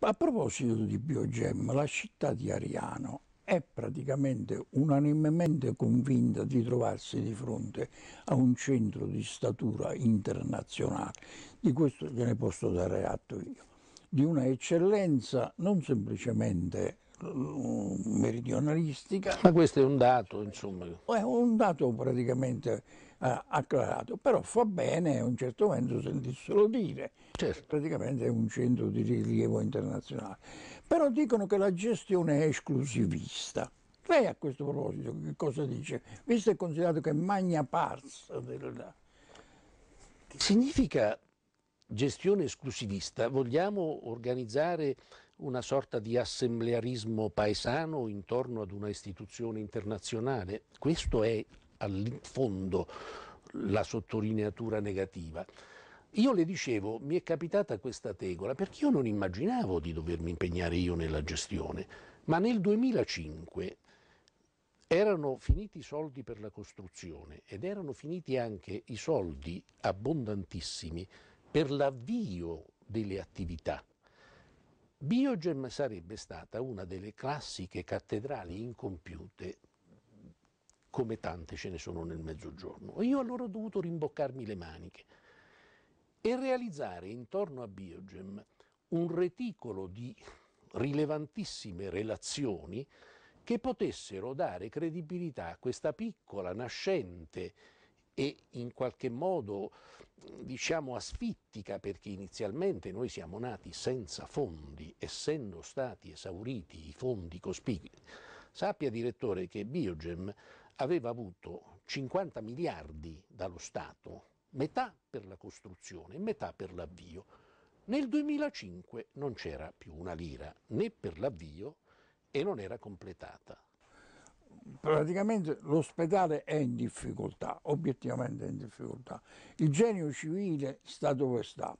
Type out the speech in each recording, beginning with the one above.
A proposito di Biogem, la città di Ariano è praticamente unanimemente convinta di trovarsi di fronte a un centro di statura internazionale, di questo ve ne posso dare atto io, di una eccellenza non semplicemente mm, meridionalistica. Ma questo è un dato, insomma. È un dato praticamente acclarato, però fa bene a un certo momento sentirselo dire, certo. praticamente è un centro di rilievo internazionale. Però dicono che la gestione è esclusivista. Lei a questo proposito che cosa dice? Visto e considerato che è magna pars del... Significa gestione esclusivista, vogliamo organizzare una sorta di assemblearismo paesano intorno ad una istituzione internazionale? Questo è al fondo la sottolineatura negativa. Io le dicevo, mi è capitata questa tegola perché io non immaginavo di dovermi impegnare io nella gestione, ma nel 2005 erano finiti i soldi per la costruzione ed erano finiti anche i soldi abbondantissimi per l'avvio delle attività. Biogem sarebbe stata una delle classiche cattedrali incompiute come tante ce ne sono nel mezzogiorno. Io allora ho dovuto rimboccarmi le maniche e realizzare intorno a Biogem un reticolo di rilevantissime relazioni che potessero dare credibilità a questa piccola, nascente e in qualche modo diciamo asfittica perché inizialmente noi siamo nati senza fondi, essendo stati esauriti i fondi cospicui. Sappia direttore che Biogem aveva avuto 50 miliardi dallo Stato, metà per la costruzione e metà per l'avvio. Nel 2005 non c'era più una lira né per l'avvio e non era completata. Praticamente l'ospedale è in difficoltà, obiettivamente è in difficoltà. Il genio civile sta dove sta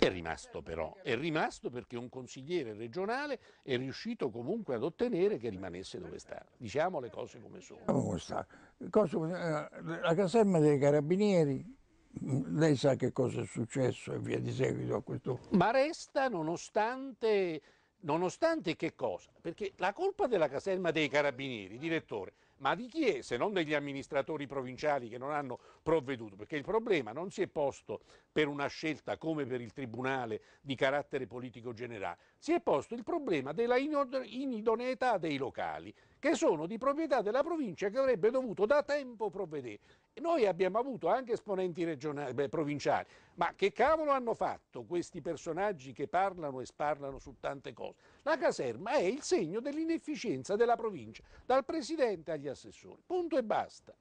è rimasto però, è rimasto perché un consigliere regionale è riuscito comunque ad ottenere che rimanesse dove sta. Diciamo le cose come sono. Eh, la caserma dei carabinieri, mm, lei sa che cosa è successo e via di seguito a questo. Ma resta nonostante, nonostante che cosa? Perché la colpa della caserma dei carabinieri, direttore, ma di chi è se non degli amministratori provinciali che non hanno provveduto? Perché il problema non si è posto per una scelta come per il Tribunale di carattere politico generale, si è posto il problema della inidoneità dei locali che sono di proprietà della provincia che avrebbe dovuto da tempo provvedere. Noi abbiamo avuto anche esponenti eh, beh, provinciali, ma che cavolo hanno fatto questi personaggi che parlano e sparlano su tante cose? La caserma è il segno dell'inefficienza della provincia, dal Presidente agli assessori. Punto e basta.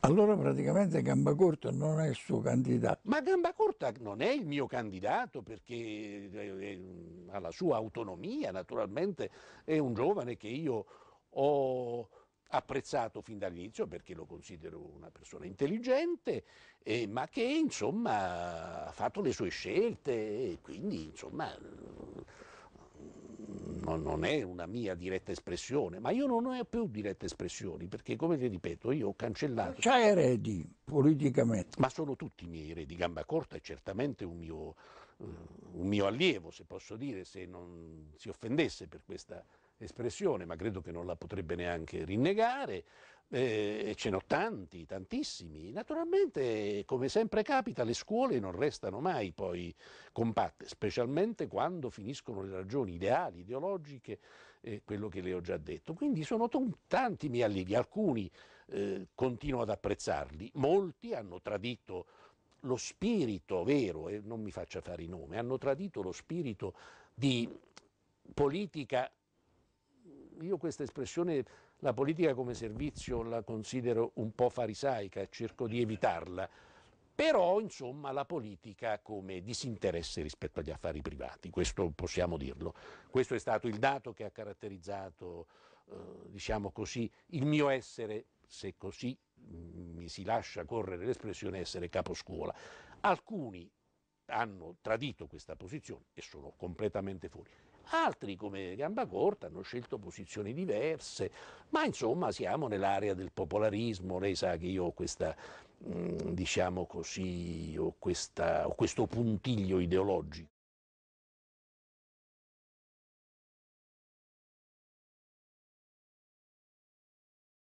Allora praticamente Gambacorta non è il suo candidato. Ma Gambacorta non è il mio candidato perché eh, eh, mm, ha la sua autonomia, naturalmente è un giovane che io ho apprezzato fin dall'inizio perché lo considero una persona intelligente, eh, ma che insomma ha fatto le sue scelte e quindi insomma no, non è una mia diretta espressione, ma io non ho più dirette espressioni perché, come vi ripeto, io ho cancellato. C'ha eredi politicamente. Ma sono tutti i miei eredi. Gamba Corta è certamente un mio, eh, un mio allievo, se posso dire, se non si offendesse per questa espressione, ma credo che non la potrebbe neanche rinnegare, eh, ce ne n'ho tanti, tantissimi. Naturalmente, come sempre capita, le scuole non restano mai poi compatte, specialmente quando finiscono le ragioni ideali, ideologiche, eh, quello che le ho già detto. Quindi sono t- tanti miei allievi, alcuni eh, continuo ad apprezzarli, molti hanno tradito lo spirito vero, e non mi faccia fare i nomi, hanno tradito lo spirito di politica io questa espressione, la politica come servizio, la considero un po' farisaica, cerco di evitarla, però insomma la politica come disinteresse rispetto agli affari privati, questo possiamo dirlo. Questo è stato il dato che ha caratterizzato, eh, diciamo così, il mio essere, se così mm, mi si lascia correre l'espressione essere caposcuola. Alcuni hanno tradito questa posizione e sono completamente fuori altri come Gambacorta hanno scelto posizioni diverse, ma insomma siamo nell'area del popolarismo, lei sa che io ho questa mm, diciamo così ho, questa, ho questo puntiglio ideologico.